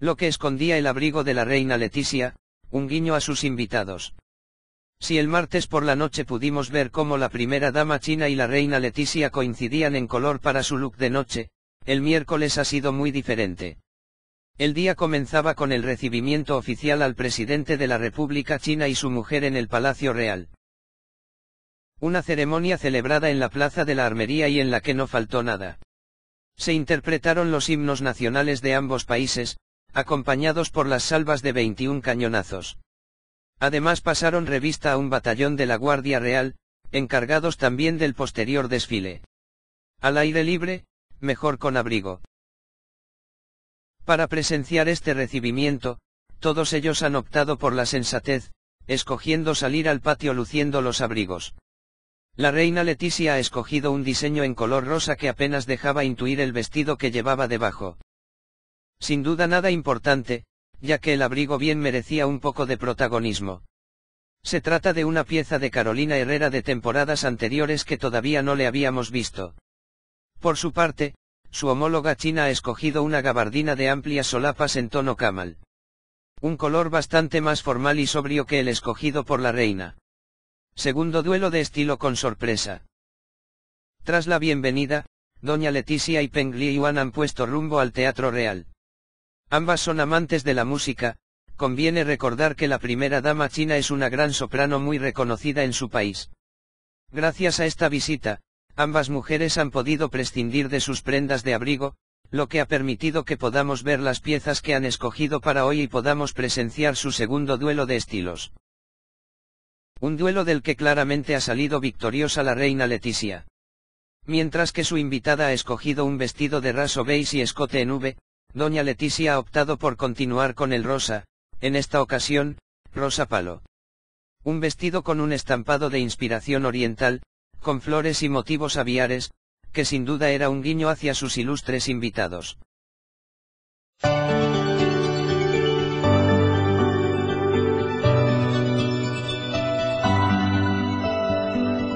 Lo que escondía el abrigo de la reina Leticia, un guiño a sus invitados. Si el martes por la noche pudimos ver cómo la primera dama china y la reina Leticia coincidían en color para su look de noche, el miércoles ha sido muy diferente. El día comenzaba con el recibimiento oficial al presidente de la República China y su mujer en el Palacio Real. Una ceremonia celebrada en la Plaza de la Armería y en la que no faltó nada. Se interpretaron los himnos nacionales de ambos países, acompañados por las salvas de 21 cañonazos. Además pasaron revista a un batallón de la Guardia Real, encargados también del posterior desfile. Al aire libre, mejor con abrigo. Para presenciar este recibimiento, todos ellos han optado por la sensatez, escogiendo salir al patio luciendo los abrigos. La reina Leticia ha escogido un diseño en color rosa que apenas dejaba intuir el vestido que llevaba debajo. Sin duda nada importante, ya que el abrigo bien merecía un poco de protagonismo. Se trata de una pieza de Carolina Herrera de temporadas anteriores que todavía no le habíamos visto. Por su parte, su homóloga china ha escogido una gabardina de amplias solapas en tono camal. Un color bastante más formal y sobrio que el escogido por la reina. Segundo duelo de estilo con sorpresa. Tras la bienvenida, doña Leticia y Peng Liyuan han puesto rumbo al Teatro Real. Ambas son amantes de la música, conviene recordar que la primera dama china es una gran soprano muy reconocida en su país. Gracias a esta visita, ambas mujeres han podido prescindir de sus prendas de abrigo, lo que ha permitido que podamos ver las piezas que han escogido para hoy y podamos presenciar su segundo duelo de estilos. Un duelo del que claramente ha salido victoriosa la reina Leticia. Mientras que su invitada ha escogido un vestido de raso beige y escote en V, Doña Leticia ha optado por continuar con el rosa, en esta ocasión, rosa palo. Un vestido con un estampado de inspiración oriental, con flores y motivos aviares, que sin duda era un guiño hacia sus ilustres invitados.